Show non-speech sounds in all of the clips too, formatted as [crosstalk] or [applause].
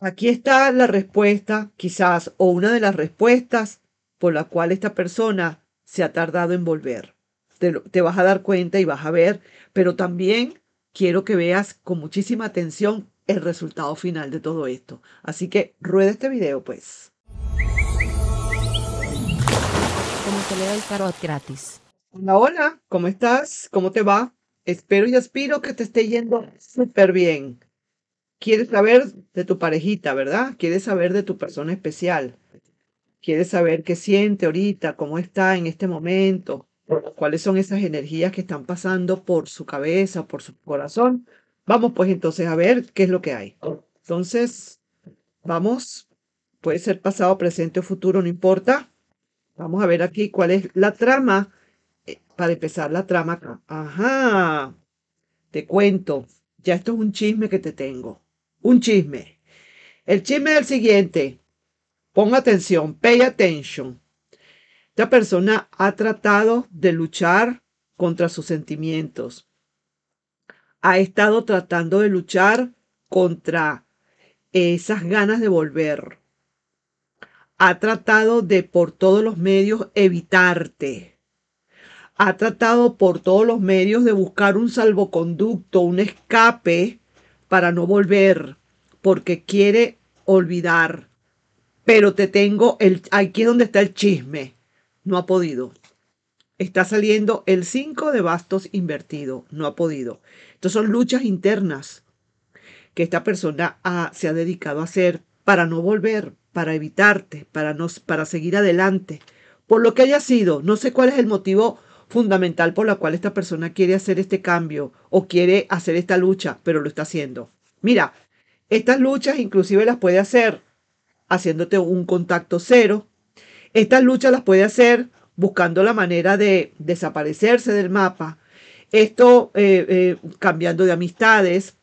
Aquí está la respuesta, quizás, o una de las respuestas por la cual esta persona se ha tardado en volver. Te, vas a dar cuenta y vas a ver, pero también quiero que veas con muchísima atención el resultado final de todo esto. Así que rueda este video, pues. gratis. Hola, hola, ¿cómo estás? ¿Cómo te va? Espero y aspiro que te esté yendo súper bien quieres saber de tu parejita, ¿verdad? Quieres saber de tu persona especial. Quieres saber qué siente ahorita, cómo está en este momento, cuáles son esas energías que están pasando por su cabeza, por su corazón. Vamos pues entonces a ver qué es lo que hay. Entonces, vamos, puede ser pasado, presente o futuro, no importa. Vamos a ver aquí cuál es la trama. Eh, para empezar la trama, ajá, te cuento, ya esto es un chisme que te tengo un chisme. El chisme del el siguiente. ponga atención, pay attention. Esta persona ha tratado de luchar contra sus sentimientos. Ha estado tratando de luchar contra esas ganas de volver. Ha tratado de por todos los medios evitarte. Ha tratado por todos los medios de buscar un salvoconducto, un escape para no volver, porque quiere olvidar. Pero te tengo el aquí es donde está el chisme. No ha podido. Está saliendo el 5 de bastos invertido. No ha podido. Entonces son luchas internas que esta persona se ha dedicado a hacer para no volver, para evitarte, para, no, para seguir adelante. Por lo que haya sido, no sé cuál es el motivo fundamental por la cual esta persona quiere hacer este cambio o quiere hacer esta lucha, pero lo está haciendo. Mira, estas luchas inclusive las puede hacer haciéndote un contacto cero. Estas luchas las puede hacer buscando la manera de desaparecerse del mapa. Esto eh, eh, cambiando de amistades,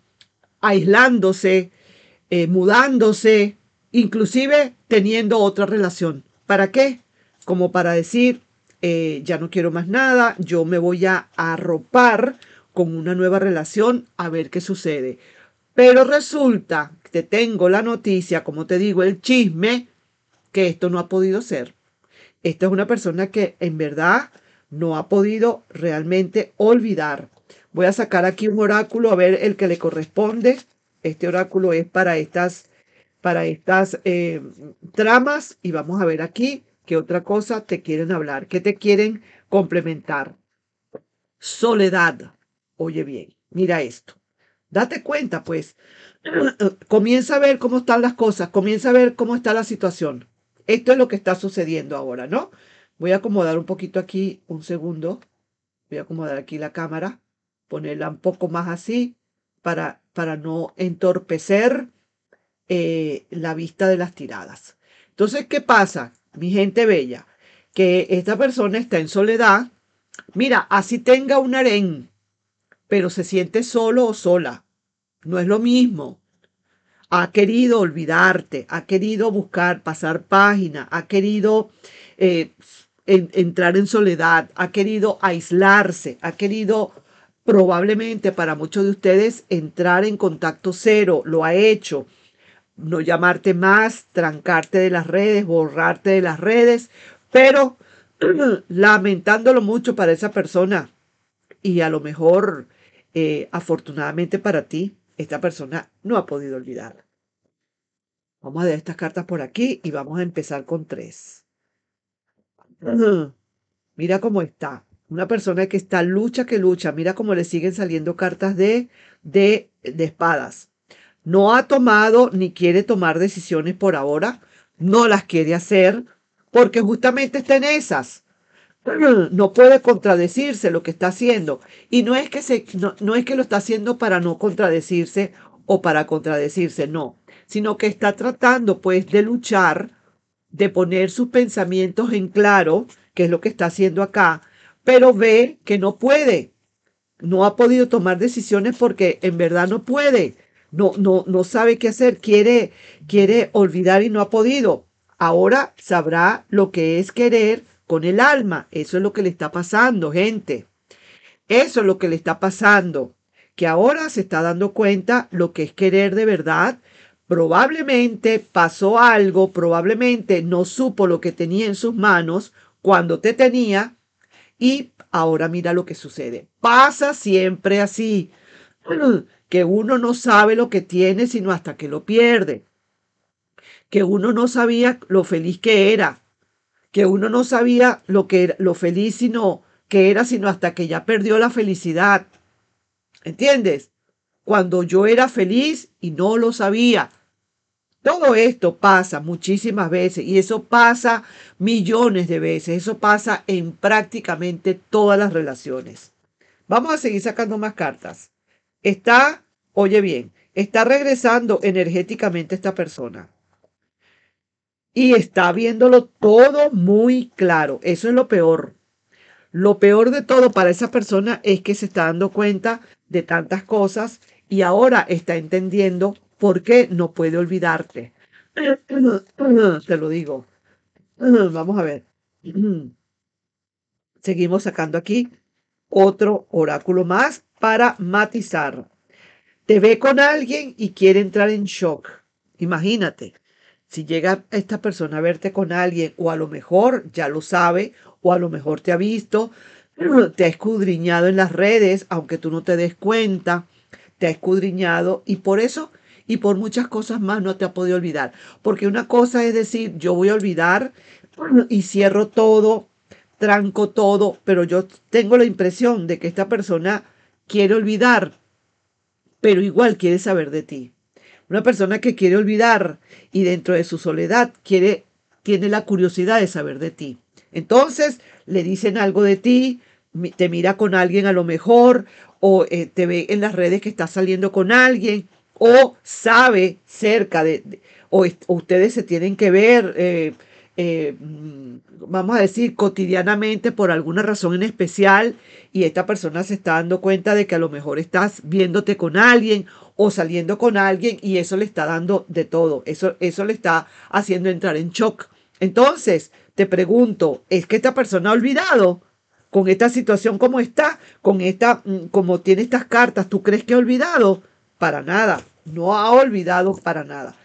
aislándose, eh, mudándose, inclusive teniendo otra relación. ¿Para qué? Como para decir, eh, ya no quiero más nada, yo me voy a arropar con una nueva relación a ver qué sucede. Pero resulta que te tengo la noticia, como te digo, el chisme, que esto no ha podido ser. Esta es una persona que en verdad no ha podido realmente olvidar. Voy a sacar aquí un oráculo a ver el que le corresponde. Este oráculo es para estas, para estas eh, tramas y vamos a ver aquí qué otra cosa te quieren hablar, qué te quieren complementar. Soledad. Oye bien, mira esto. Date cuenta, pues. [clears throat] comienza a ver cómo están las cosas, comienza a ver cómo está la situación. Esto es lo que está sucediendo ahora, ¿no? Voy a acomodar un poquito aquí, un segundo. Voy a acomodar aquí la cámara, ponerla un poco más así para, para no entorpecer eh, la vista de las tiradas. Entonces, ¿qué pasa? mi gente bella, que esta persona está en soledad, mira, así tenga un harén, pero se siente solo o sola. No es lo mismo. Ha querido olvidarte, ha querido buscar, pasar página, ha querido eh, entrar en soledad, ha querido aislarse, ha querido probablemente para muchos de ustedes entrar en contacto cero, lo ha hecho no llamarte más, trancarte de las redes, borrarte de las redes, pero [clears throat] lamentándolo mucho para esa persona y a lo mejor eh, afortunadamente para ti, esta persona no ha podido olvidar. Vamos a dejar estas cartas por aquí y vamos a empezar con tres. [clears throat] Mira cómo está. Una persona que está lucha que lucha. Mira cómo le siguen saliendo cartas de, de, de espadas no ha tomado ni quiere tomar decisiones por ahora, no las quiere hacer, porque justamente está en esas. [clears throat] No puede contradecirse lo que está haciendo. Y no es que, se, no, no es que lo está haciendo para no contradecirse o para contradecirse, no, sino que está tratando pues de luchar, de poner sus pensamientos en claro, que es lo que está haciendo acá, pero ve que no puede. No ha podido tomar decisiones porque en verdad no puede no, no, no sabe qué hacer, quiere, quiere olvidar y no ha podido. Ahora sabrá lo que es querer con el alma. Eso es lo que le está pasando, gente. Eso es lo que le está pasando. Que ahora se está dando cuenta lo que es querer de verdad. Probablemente pasó algo, probablemente no supo lo que tenía en sus manos cuando te tenía y ahora mira lo que sucede. Pasa siempre así. [clears throat] que uno no sabe lo que tiene sino hasta que lo pierde, que uno no sabía lo feliz que era, que uno no sabía lo que lo feliz sino que era sino hasta que ya perdió la felicidad. ¿Entiendes? Cuando yo era feliz y no lo sabía. Todo esto pasa muchísimas veces y eso pasa millones de veces, eso pasa en prácticamente todas las relaciones. Vamos a seguir sacando más cartas está, oye bien, está regresando energéticamente esta persona. Y está viéndolo todo muy claro. Eso es lo peor. Lo peor de todo para esa persona es que se está dando cuenta de tantas cosas y ahora está entendiendo por qué no puede olvidarte. [clears throat] Te lo digo. [clears throat] Vamos a ver. [clears throat] Seguimos sacando aquí otro oráculo más para matizar. Te ve con alguien y quiere entrar en shock. Imagínate, si llega esta persona a verte con alguien, o a lo mejor ya lo sabe, o a lo mejor te ha visto, [clears throat] te ha escudriñado en las redes, aunque tú no te des cuenta, te ha escudriñado y por eso y por muchas cosas más no te ha podido olvidar. Porque una cosa es decir, yo voy a olvidar y cierro todo, tranco todo, pero yo tengo la impresión de que esta persona quiere olvidar, pero igual quiere saber de ti. Una persona que quiere olvidar y dentro de su soledad quiere, tiene la curiosidad de saber de ti. Entonces le dicen algo de ti, te mira con alguien a lo mejor, o eh, te ve en las redes que está saliendo con alguien, o sabe cerca de, o, ustedes se tienen que ver. Eh, eh, mm, vamos a decir, cotidianamente por alguna razón en especial y esta persona se está dando cuenta de que a lo mejor estás viéndote con alguien o saliendo con alguien y eso le está dando de todo, eso, eso le está haciendo entrar en shock. Entonces, te pregunto, ¿es que esta persona ha olvidado? Con esta situación como está, con esta, mm, como tiene estas cartas, ¿tú crees que ha olvidado? Para nada, no ha olvidado para nada.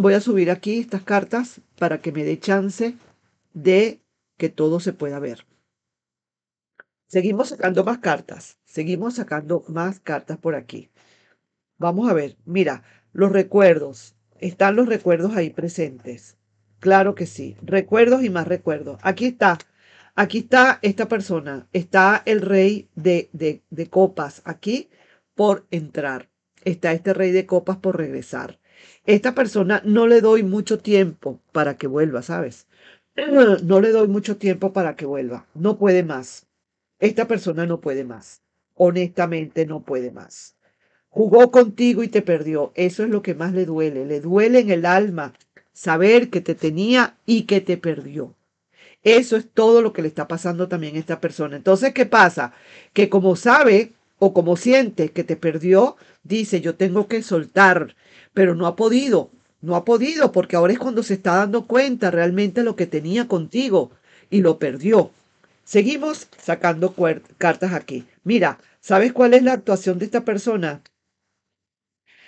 Voy a subir aquí estas cartas para que me dé chance de que todo se pueda ver. Seguimos sacando más cartas, seguimos sacando más cartas por aquí. Vamos a ver, mira, los recuerdos, están los recuerdos ahí presentes. Claro que sí, recuerdos y más recuerdos. Aquí está, aquí está esta persona, está el rey de, de copas aquí por entrar, está este rey de copas por regresar esta persona no le doy mucho tiempo para que vuelva, ¿sabes? [clears throat] No le doy mucho tiempo para que vuelva. No puede más. Esta persona no puede más. Honestamente no puede más. Jugó contigo y te perdió. Eso es lo que más le duele. Le duele en el alma saber que te tenía y que te perdió. Eso es todo lo que le está pasando también a esta persona. Entonces, ¿qué pasa? Que como sabe o como siente que te perdió, dice, yo tengo que soltar, pero no ha podido, no ha podido, porque ahora es cuando se está dando cuenta realmente lo que tenía contigo y lo perdió. Seguimos sacando cartas aquí. Mira, ¿sabes cuál es la actuación de esta persona?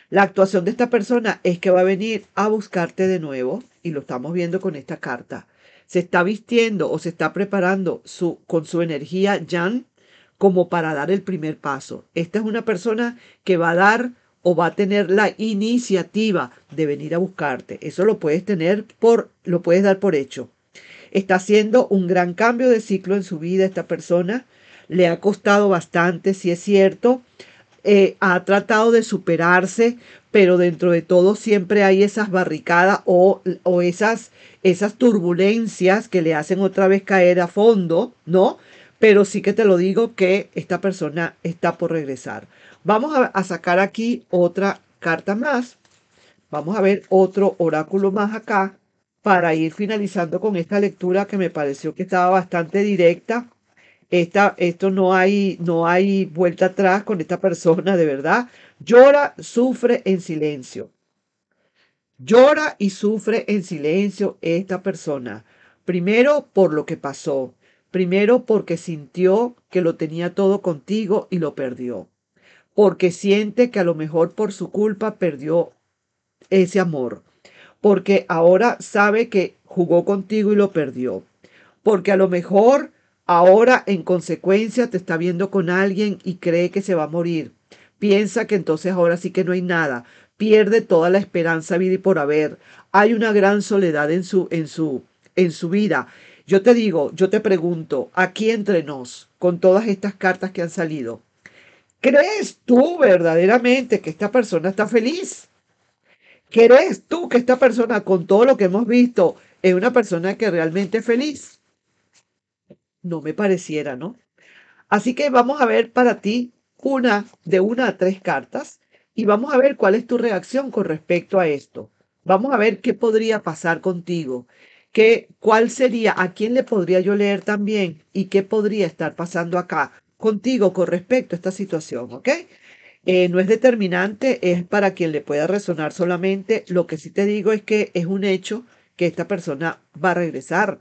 La actuación de esta persona es que va a venir a buscarte de nuevo y lo estamos viendo con esta carta. Se está vistiendo o se está preparando su, con su energía Jan como para dar el primer paso. Esta es una persona que va a dar o va a tener la iniciativa de venir a buscarte. Eso lo puedes tener por, lo puedes dar por hecho. Está haciendo un gran cambio de ciclo en su vida esta persona. Le ha costado bastante, si es cierto. Eh, ha tratado de superarse, pero dentro de todo siempre hay esas barricadas o, o esas, esas turbulencias que le hacen otra vez caer a fondo, ¿no? pero sí que te lo digo que esta persona está por regresar. Vamos a, sacar aquí otra carta más. Vamos a ver otro oráculo más acá para ir finalizando con esta lectura que me pareció que estaba bastante directa. Esta, esto no hay, no hay vuelta atrás con esta persona, de verdad. Llora, sufre en silencio. Llora y sufre en silencio esta persona. Primero por lo que pasó, Primero porque sintió que lo tenía todo contigo y lo perdió. Porque siente que a lo mejor por su culpa perdió ese amor. Porque ahora sabe que jugó contigo y lo perdió. Porque a lo mejor ahora en consecuencia te está viendo con alguien y cree que se va a morir. Piensa que entonces ahora sí que no hay nada. Pierde toda la esperanza vida y por haber. Hay una gran soledad en su en su en su vida. Yo te digo, yo te pregunto, aquí entre nos, con todas estas cartas que han salido, ¿crees tú verdaderamente que esta persona está feliz? ¿Crees tú que esta persona, con todo lo que hemos visto, es una persona que realmente es feliz? No me pareciera, ¿no? Así que vamos a ver para ti una de una a tres cartas y vamos a ver cuál es tu reacción con respecto a esto. Vamos a ver qué podría pasar contigo. ¿Qué, ¿Cuál sería, a quién le podría yo leer también y qué podría estar pasando acá contigo con respecto a esta situación? ¿Ok? Eh, no es determinante, es para quien le pueda resonar solamente. Lo que sí te digo es que es un hecho que esta persona va a regresar,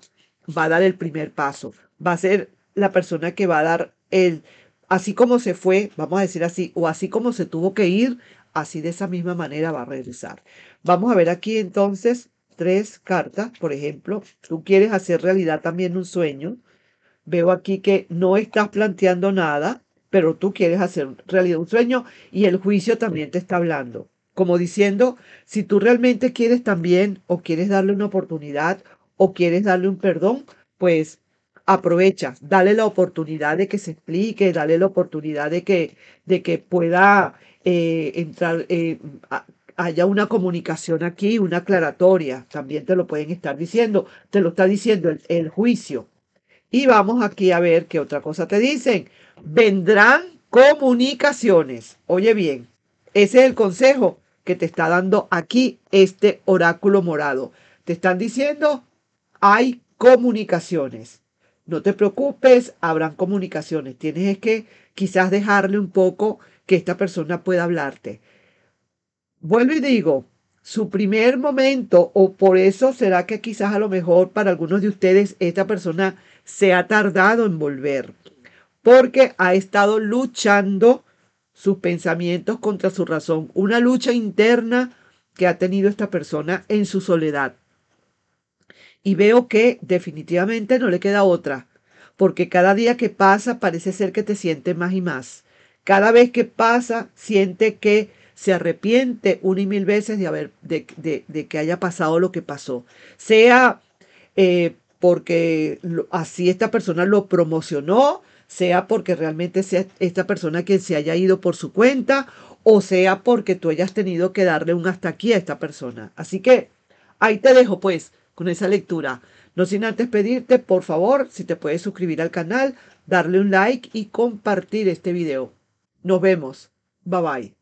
va a dar el primer paso, va a ser la persona que va a dar el, así como se fue, vamos a decir así, o así como se tuvo que ir, así de esa misma manera va a regresar. Vamos a ver aquí entonces tres cartas, por ejemplo, tú quieres hacer realidad también un sueño. Veo aquí que no estás planteando nada, pero tú quieres hacer realidad un sueño y el juicio también te está hablando. Como diciendo, si tú realmente quieres también o quieres darle una oportunidad o quieres darle un perdón, pues aprovecha, dale la oportunidad de que se explique, dale la oportunidad de que, de que pueda eh, entrar, eh, haya una comunicación aquí, una aclaratoria. También te lo pueden estar diciendo, te lo está diciendo el, el juicio. Y vamos aquí a ver qué otra cosa te dicen. Vendrán comunicaciones. Oye bien, ese es el consejo que te está dando aquí este oráculo morado. Te están diciendo, hay comunicaciones. No te preocupes, habrán comunicaciones. Tienes que quizás dejarle un poco que esta persona pueda hablarte vuelvo y digo, su primer momento, o por eso será que quizás a lo mejor para algunos de ustedes esta persona se ha tardado en volver, porque ha estado luchando sus pensamientos contra su razón, una lucha interna que ha tenido esta persona en su soledad. Y veo que definitivamente no le queda otra, porque cada día que pasa parece ser que te siente más y más. Cada vez que pasa, siente que se arrepiente una y mil veces de, haber, de, que haya pasado lo que pasó. Sea eh, porque así esta persona lo promocionó, sea porque realmente sea esta persona quien se haya ido por su cuenta, o sea porque tú hayas tenido que darle un hasta aquí a esta persona. Así que ahí te dejo pues con esa lectura. No sin antes pedirte, por favor, si te puedes suscribir al canal, darle un like y compartir este video. Nos vemos. Bye bye.